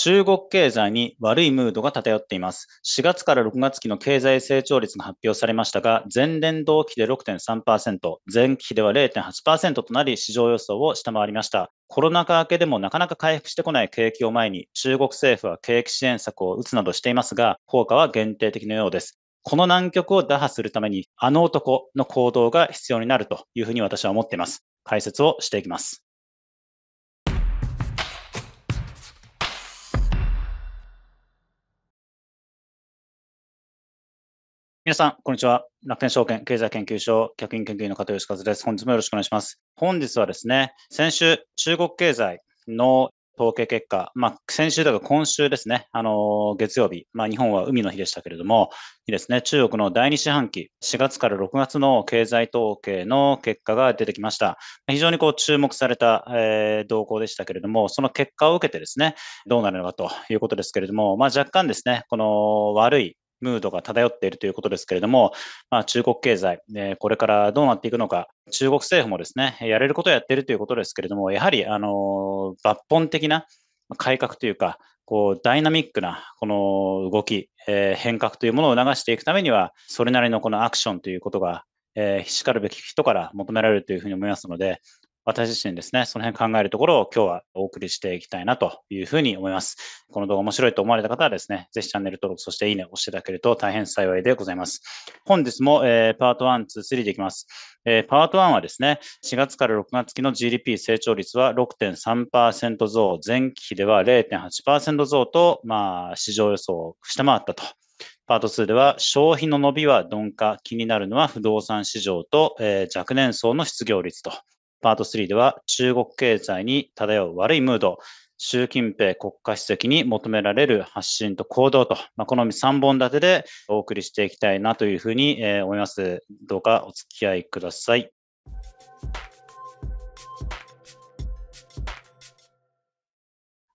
中国経済に悪いムードが漂っています。4月から6月期の経済成長率が発表されましたが、前年同期で6.3%、前期比では0.8%となり、市場予想を下回りました。コロナ禍明けでもなかなか回復してこない景気を前に、中国政府は景気支援策を打つなどしていますが、効果は限定的のようです。この難局を打破するために、あの男の行動が必要になるというふうに私は思っています。解説をしていきます。皆さん、こんにちは。楽天証券経済研究所客員研究員の加藤義和です。本日もよろしくお願いします。本日はですね、先週、中国経済の統計結果、まあ、先週だと今週ですね、あの月曜日、まあ、日本は海の日でしたけれども、ですね、中国の第2四半期、4月から6月の経済統計の結果が出てきました。非常にこう注目された、えー、動向でしたけれども、その結果を受けてですね、どうなるのかということですけれども、まあ、若干ですね、この悪いムードが漂っているということですけれども、まあ、中国経済、これからどうなっていくのか、中国政府もですね、やれることをやっているということですけれども、やはり、あの抜本的な改革というか、こうダイナミックなこの動き、え変革というものを促していくためには、それなりのこのアクションということが、えー、しかるべき人から求められるというふうに思いますので、私自身ですね、その辺考えるところを今日はお送りしていきたいなというふうに思います。この動画面白いと思われた方はですね、ぜひチャンネル登録、そしていいねを押していただけると大変幸いでございます。本日も、えー、パート1、2、3でいきます。えー、パート1はですね、4月から6月期の GDP 成長率は6.3%増、前期比では0.8%増と、まあ、市場予想を下回ったと。パート2では消費の伸びは鈍化、気になるのは不動産市場と、えー、若年層の失業率と。パート3では中国経済に漂う悪いムード、習近平国家主席に求められる発信と行動と、まあ、この3本立てでお送りしていきたいなというふうに思います。どうかお付き合いください。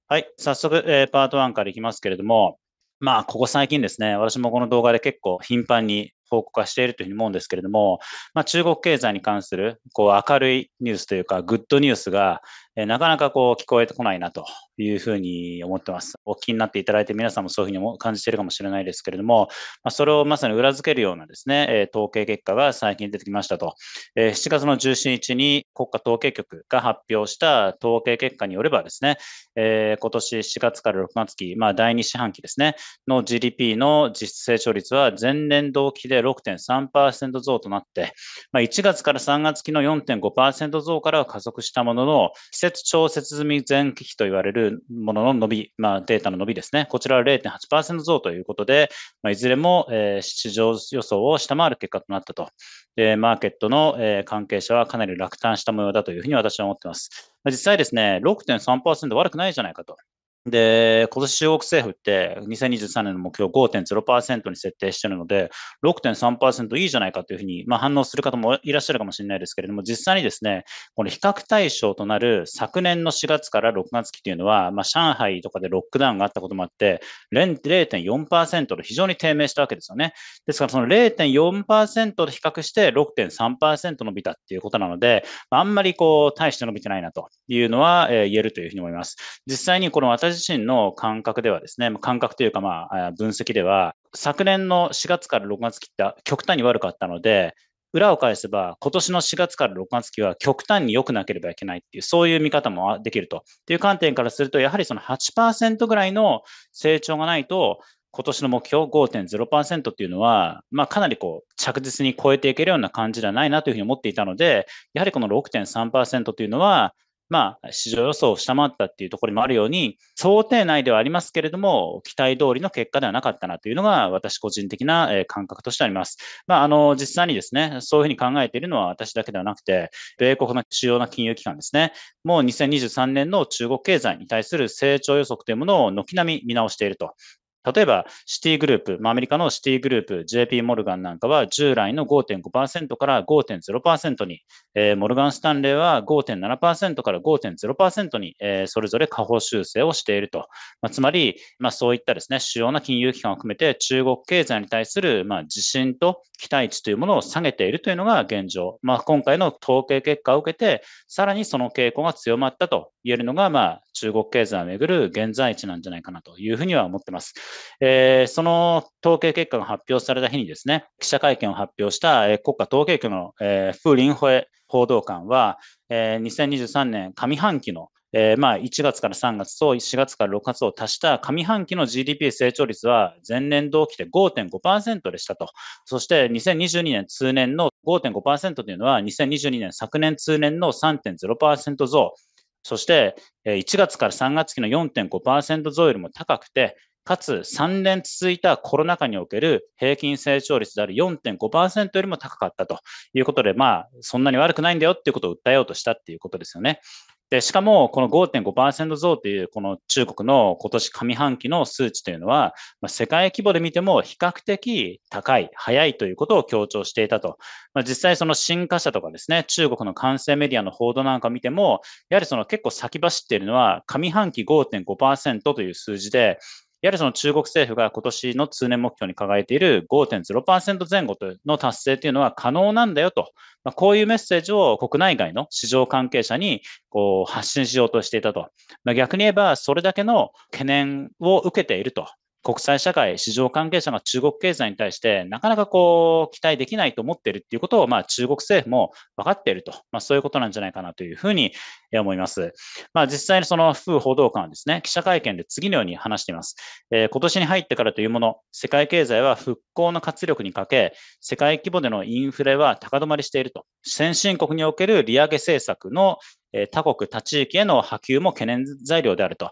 はい、早速、えー、パート1からいきますけれども、まあ、ここ最近ですね、私もこの動画で結構頻繁に報告はしているというふうに思うんですけれども、まあ、中国経済に関するこう明るいニュースというか、グッドニュースがなかなかこう聞こえてこないなというふうに思ってます。お聞きになっていただいて皆さんもそういうふうに感じているかもしれないですけれども、まそれをまさに裏付けるようなですね、統計結果が最近出てきましたと、7月の17日に国家統計局が発表した統計結果によればですね、今年4月から6月期、まあ、第2四半期ですね、の GDP の実質成長率は前年同期で6.3%増となって、まあ、1月から3月期の4.5%増からは加速したものの、節調節済み前期比と言われるものの伸び、まあ、データの伸びですね。こちらは0.8%増ということで、まあ、いずれも、えー、市場予想を下回る結果となったと。で、マーケットの、えー、関係者はかなり落胆した模様だというふうに私は思っています。実際ですね、6.3%悪くないじゃないかと。で、今年中国政府って2023年の目標5.0%に設定してるので、6.3%いいじゃないかというふうに、まあ、反応する方もいらっしゃるかもしれないですけれども、実際にですね、この比較対象となる昨年の4月から6月期というのは、まあ、上海とかでロックダウンがあったこともあって、0.4%と非常に低迷したわけですよね。ですからその0.4%と比較して6.3%伸びたっていうことなので、あんまりこう、大して伸びてないなというのは、えー、言えるというふうに思います。実際にこの私自身の感覚ではですね、感覚というか、まあ、分析では、昨年の4月から6月期って極端に悪かったので、裏を返せば、今年の4月から6月期は極端に良くなければいけないっていう、そういう見方もできると。という観点からすると、やはりその8%ぐらいの成長がないと、今年の目標5.0%っていうのは、まあ、かなりこう着実に超えていけるような感じではないなというふうに思っていたので、やはりこの6.3%というのは、まあ、市場予想を下回ったっていうところにもあるように、想定内ではありますけれども、期待通りの結果ではなかったなというのが、私個人的な感覚としてあります。まあ、あの、実際にですね、そういうふうに考えているのは私だけではなくて、米国の主要な金融機関ですね、もう2023年の中国経済に対する成長予測というものを軒並み見直していると例えば、シティグループ、アメリカのシティグループ、JP モルガンなんかは、従来の5.5%から5.0%に、えー、モルガン・スタンレーは5.7%から5.0%に、えー、それぞれ下方修正をしていると。まあ、つまり、まあ、そういったですね、主要な金融機関を含めて、中国経済に対する、まあ、自信と期待値というものを下げているというのが現状。まあ、今回の統計結果を受けて、さらにその傾向が強まったと言えるのが、まあ、中国経済をめぐる現在地なんじゃないかなというふうには思っています。えー、その統計結果が発表された日にですね、記者会見を発表した、えー、国家統計局の、えー、フーリンホエ報道官は、えー、2023年上半期のえー、まあ1月から3月と4月から6月を足した上半期の GDP 成長率は前年同期で5.5%でしたと。そして2022年通年の5.5%というのは2022年昨年通年の3.0%増。そして1月から3月期の4.5%増よりも高くて、かつ3年続いたコロナ禍における平均成長率である4.5%よりも高かったということで、まあ、そんなに悪くないんだよっていうことを訴えようとしたっていうことですよね。で、しかも、この5.5%増という、この中国の今年上半期の数値というのは、ま世界規模で見ても比較的高い、早いということを強調していたと。まあ、実際、その新華社とかですね、中国の完成メディアの報道なんか見ても、やはりその結構先走っているのは、上半期5.5%という数字で、やはりその中国政府が今年の通年目標に掲げている5.0%前後の達成というのは可能なんだよと、まあ、こういうメッセージを国内外の市場関係者にこう発信しようとしていたと、まあ、逆に言えばそれだけの懸念を受けていると国際社会、市場関係者が中国経済に対してなかなかこう期待できないと思っているっていうことを、まあ、中国政府も分かっていると、まあ、そういうことなんじゃないかなというふうに思います。まあ、実際にその副報道官はですね、記者会見で次のように話しています。えー、今年に入ってからというもの、世界経済は復興の活力にかけ、世界規模でのインフレは高止まりしていると。先進国における利上げ政策の他国、他地域への波及も懸念材料であると。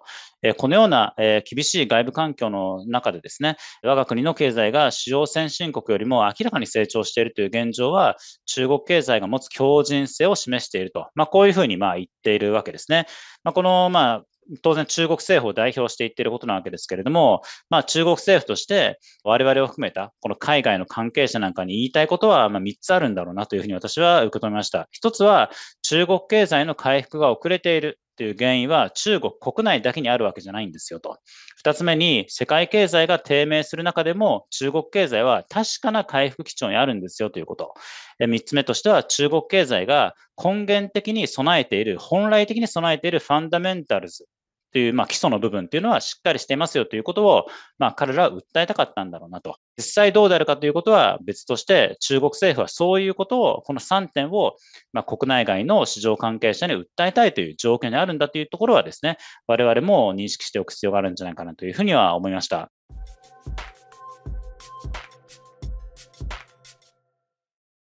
このような厳しい外部環境の中でですね、我が国の経済が主要先進国よりも明らかに成長しているという現状は、中国経済が持つ強靭性を示していると。まあ、こういうふうにまあ言っているわけですね。まあ、このまあ当然中国政府を代表して言っていることなわけですけれども、まあ、中国政府として我々を含めたこの海外の関係者なんかに言いたいことはま3つあるんだろうなというふうに私は受け止めました。1つは中国経済の回復が遅れているという原因は中国国内だけにあるわけじゃないんですよと。2つ目に、世界経済が低迷する中でも、中国経済は確かな回復基調にあるんですよということ。3つ目としては、中国経済が根源的に備えている、本来的に備えているファンダメンタルズという、まあ、基礎の部分っていうのはしっかりしていますよということを、まあ、彼らは訴えたかったんだろうなと。実際どうであるかということは別として、中国政府はそういうことを、この3点を、まあ、国内外の市場関係者に訴えたいという状況にあるんだというところはですね、我々も認識しておく必要があるんじゃないかなというふうには思いました。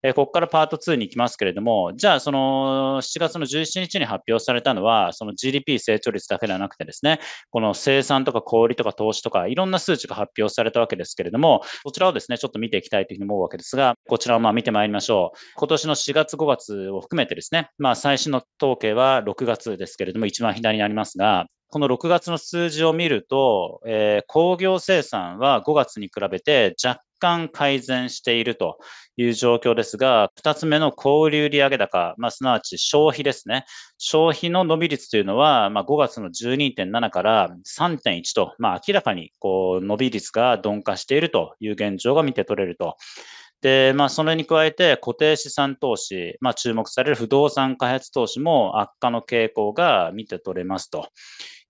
えここからパート2に行きますけれども、じゃあ、その7月の17日に発表されたのは、その GDP 成長率だけではなくてですね、この生産とか小売とか投資とか、いろんな数値が発表されたわけですけれども、こちらをですね、ちょっと見ていきたいというふうに思うわけですが、こちらをまあ見てまいりましょう。今年の4月、5月を含めてですね、まあ、最新の統計は6月ですけれども、一番左にありますが、この6月の数字を見ると、えー、工業生産は5月に比べて若干改善しているという状況ですが、2つ目の小売売上高、まあ、すなわち消費ですね。消費の伸び率というのは、まあ、5月の12.7から3.1と、まあ、明らかにこう伸び率が鈍化しているという現状が見て取れると。で、まあ、それに加えて固定資産投資、まあ、注目される不動産開発投資も悪化の傾向が見て取れますと。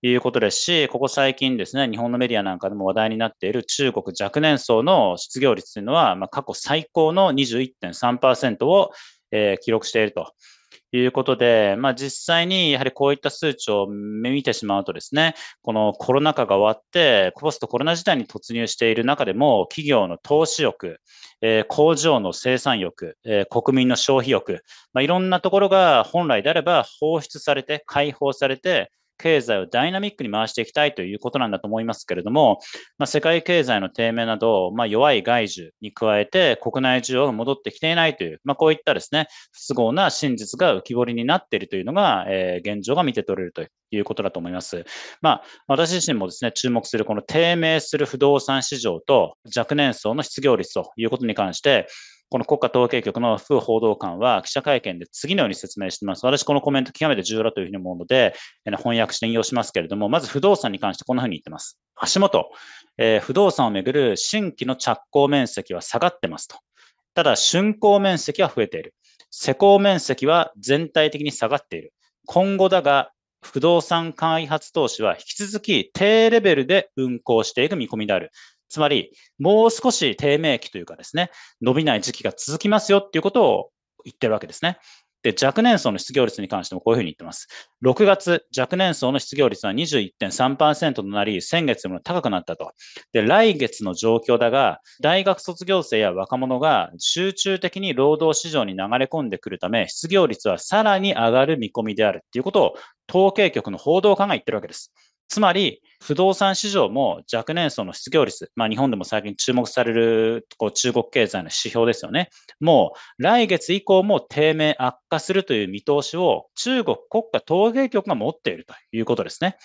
いうことですし、ここ最近ですね、日本のメディアなんかでも話題になっている中国若年層の失業率というのは、まあ、過去最高の21.3%を、えー、記録していると。いうことで、まあ、実際にやはりこういった数値を見てしまうとですね、このコロナ禍が終わって、ポストコロナ時代に突入している中でも、企業の投資欲、えー、工場の生産欲、えー、国民の消費欲、まあ、いろんなところが本来であれば放出されて、解放されて、経済をダイナミックに回していきたいということなんだと思いますけれども、まあ、世界経済の低迷など、まあ、弱い外需に加えて国内需要が戻ってきていないという、まあ、こういったですね、不都合な真実が浮き彫りになっているというのが、えー、現状が見て取れるということだと思います。まあ、私自身もですね、注目するこの低迷する不動産市場と若年層の失業率ということに関して、この国家統計局の副報道官は記者会見で次のように説明しています。私、このコメント極めて重要だというふうに思うので、翻訳して引用しますけれども、まず不動産に関してこんなふうに言ってます。足元、えー、不動産をめぐる新規の着工面積は下がってますと。ただ、竣工面積は増えている。施工面積は全体的に下がっている。今後だが、不動産開発投資は引き続き低レベルで運行していく見込みである。つまり、もう少し低迷期というかですね、伸びない時期が続きますよっていうことを言ってるわけですね。で、若年層の失業率に関してもこういうふうに言ってます。6月、若年層の失業率は21.3%となり、先月よりも高くなったと。で、来月の状況だが、大学卒業生や若者が集中的に労働市場に流れ込んでくるため、失業率はさらに上がる見込みであるっていうことを、統計局の報道官が言ってるわけです。つまり、不動産市場も若年層の失業率、まあ、日本でも最近注目されるこう中国経済の指標ですよね。もう来月以降も低迷悪化するという見通しを中国国家統計局が持っているということですね。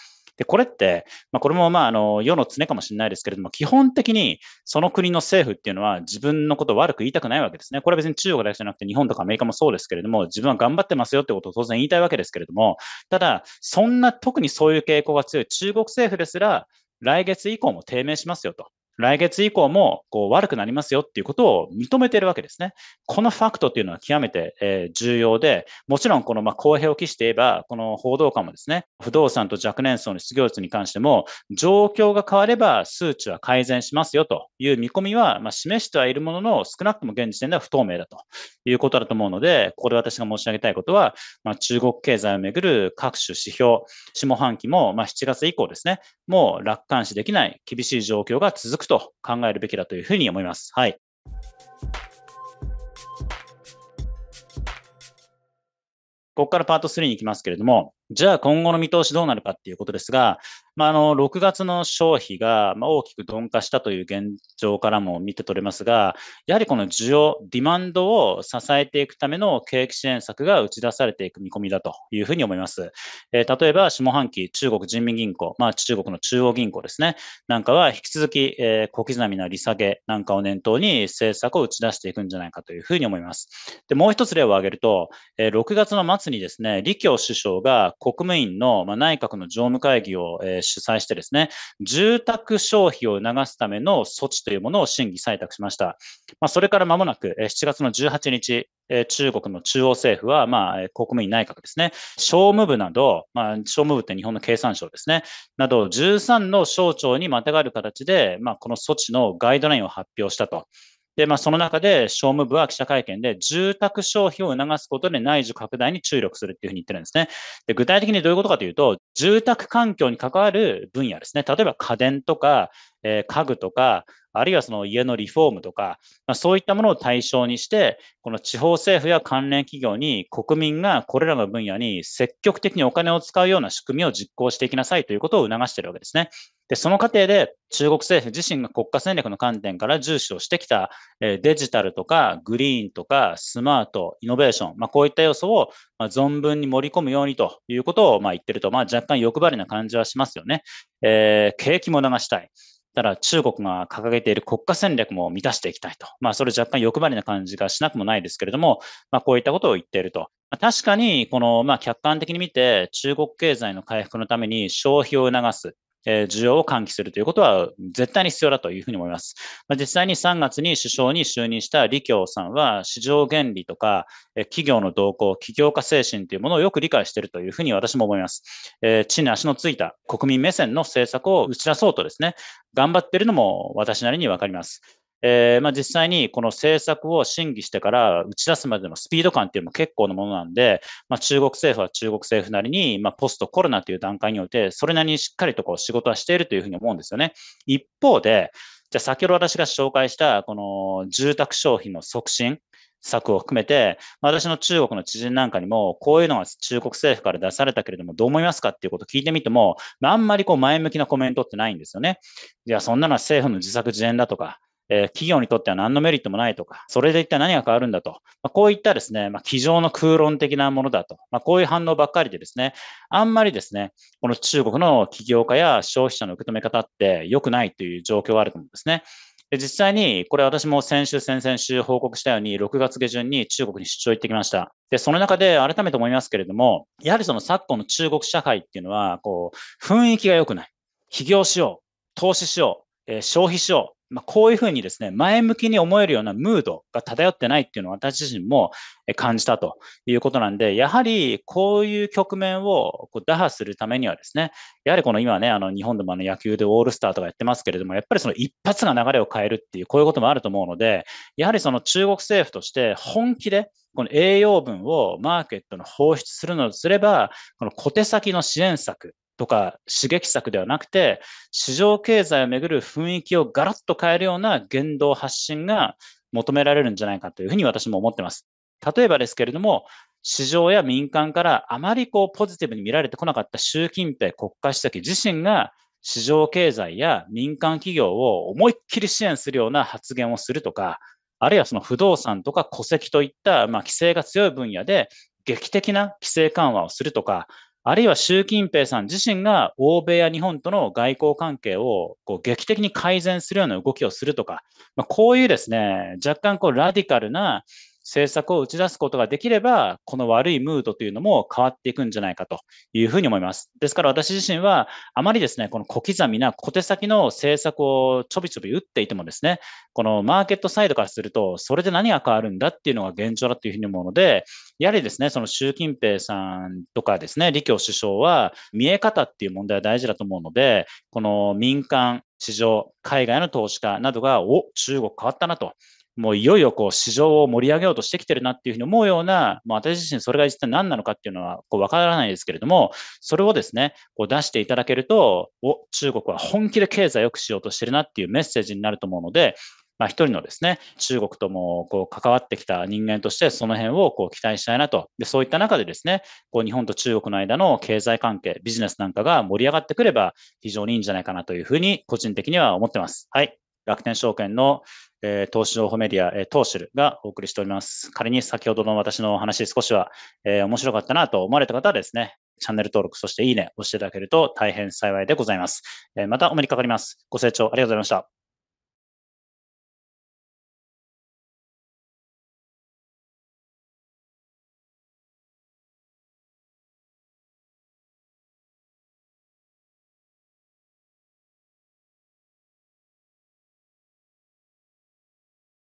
で、これって、まあ、これもまあ、あの、世の常かもしれないですけれども、基本的にその国の政府っていうのは自分のことを悪く言いたくないわけですね。これは別に中国だけじゃなくて日本とかアメリカもそうですけれども、自分は頑張ってますよってことを当然言いたいわけですけれども、ただ、そんな特にそういう傾向が強い中国政府ですら、来月以降も低迷しますよと。来月以降もこう悪くなりますよっていうことを認めているわけですね。このファクトっていうのは極めて、え重要で、もちろんこのま公平を期して言えば、この報道官もですね、不動産と若年層の失業率に関しても、状況が変われば数値は改善しますよという見込みは、ま示してはいるものの、少なくとも現時点では不透明だということだと思うので、ここで私が申し上げたいことは、ま中国経済をめぐる各種指標、下半期もま7月以降ですね、もう楽観視できない厳しい状況が続くと。と考えるべきだというふうに思います。はい。ここからパート3に行きますけれども、じゃあ今後の見通しどうなるかっていうことですが、まあ、あの、6月の消費が大きく鈍化したという現状からも見て取れますが、やはりこの需要、ディマンドを支えていくための景気支援策が打ち出されていく見込みだというふうに思います。えー、例えば、下半期、中国人民銀行、まあ、中国の中央銀行ですね、なんかは引き続き、えー、小刻みな利下げなんかを念頭に政策を打ち出していくんじゃないかというふうに思います。で、もう一つ例を挙げると、えー、6月の末にですね、李強首相が国務院の、ま内閣の常務会議を、え主催してですね、住宅消費を促すための措置というものを審議採択しました。まそれから間もなく、え7月の18日、え中国の中央政府は、まあ、国務院内閣ですね、商務部など、まあ、商務部って日本の経産省ですね、など13の省庁にまたがる形で、まあ、この措置のガイドラインを発表したと。で、まあ、その中で商務部は記者会見で住宅消費を促すことで内需拡大に注力するっていうふうに言ってるんですね。で、具体的にどういうことかというと、住宅環境に関わる分野ですね。例えば家電とか、え家具とか、あるいはその家のリフォームとか、まあ、そういったものを対象にして、この地方政府や関連企業に国民がこれらの分野に積極的にお金を使うような仕組みを実行していきなさいということを促しているわけですね。で、その過程で中国政府自身が国家戦略の観点から重視をしてきた、えデジタルとかグリーンとかスマート、イノベーション、まあ、こういった要素を、ま存分に盛り込むようにということを、ま言ってると、まあ、若干欲張りな感じはしますよね。えー、景気も流したい。ただ中国が掲げている国家戦略も満たしていきたいと。まあ、それ若干欲張りな感じがしなくもないですけれども、まあ、こういったことを言っていると。まあ、確かに、この、まあ、客観的に見て、中国経済の回復のために消費を促す。需要を喚起するということは絶対に必要だというふうに思います。ま実際に3月に首相に就任した李強さんは市場原理とか、企業の動向、起業家精神というものをよく理解しているというふうに私も思います。え地に足のついた国民目線の政策を打ち出そうとですね、頑張っているのも私なりにわかります。えー、まあ、実際にこの政策を審議してから打ち出すまでのスピード感っていうのも結構なものなんで、まあ、中国政府は中国政府なりに、まあ、ポストコロナという段階において、それなりにしっかりとこう仕事はしているというふうに思うんですよね。一方で、じゃあ先ほど私が紹介した、この住宅消費の促進、策を含めて、私の中国の知人なんかにも、こういうのが中国政府から出されたけれども、どう思いますかっていうことを聞いてみても、あんまりこう前向きなコメントってないんですよね。いや、そんなのは政府の自作自演だとか、えー、企業にとっては何のメリットもないとか、それで一体何が変わるんだと、まあ、こういったですね、まあ、机上の空論的なものだと、まあ、こういう反応ばっかりでですね、あんまりですね、この中国の起業家や消費者の受け止め方って良くないという状況はあると思うんですね。で実際に、これ私も先週、先々週報告したように、6月下旬に中国に出張行ってきました。で、その中で改めて思いますけれども、やはりその昨今の中国社会っていうのは、こう、雰囲気が良くない。起業しよう。投資しよう。え消費しよう。まあ、こういうふうにですね、前向きに思えるようなムードが漂ってないっていうのを私自身も感じたということなんで、やはりこういう局面をこう打破するためにはですね、やはりこの今ね、あの日本でもあの野球でオールスターとかやってますけれども、やっぱりその一発が流れを変えるっていう、こういうこともあると思うので、やはりその中国政府として本気でこの栄養分をマーケットの放出するのとすれば、この小手先の支援策とか刺激策ではなくて、市場経済をめぐる雰囲気をガラッと変えるような言動発信が求められるんじゃないかというふうに私も思ってます。例えばですけれども、市場や民間からあまりこうポジティブに見られてこなかった習近平国家主席自身が市場経済や民間企業を思いっきり支援するような発言をするとか、あるいはその不動産とか戸籍といった、ま規制が強い分野で劇的な規制緩和をするとか、あるいは習近平さん自身が欧米や日本との外交関係をこう劇的に改善するような動きをするとか、まあ、こういうですね、若干こうラディカルな政策を打ち出すことができれば、この悪いムードというのも変わっていくんじゃないかというふうに思います。ですから私自身は、あまりですね、この小刻みな小手先の政策をちょびちょび打っていてもですね、このマーケットサイドからすると、それで何が変わるんだっていうのが現状だというふうに思うので、やはりですね、その習近平さんとかですね、李強首相は、見え方っていう問題は大事だと思うので、この民間、市場、海外の投資家などが、お中国変わったなともういよいよこう市場を盛り上げようとしてきてるなっていうふうに思うような、私自身それが実際何なのかっていうのはこう分からないですけれども、それをですね、こう出していただけると、お、中国は本気で経済を良くしようとしてるなっていうメッセージになると思うので、まあ、一人のですね、中国ともこう関わってきた人間として、その辺をこう期待したいなと。で、そういった中でですね、こう日本と中国の間の経済関係、ビジネスなんかが盛り上がってくれば非常にいいんじゃないかなというふうに個人的には思ってます。はい。楽天証券のえ投資情報メディア、えー、トーシルがお送りしております。仮に先ほどの私の話少しは、えー、面白かったなと思われた方はですね、チャンネル登録、そしていいね押していただけると大変幸いでございます。えまたお目にかかります。ご清聴ありがとうございました。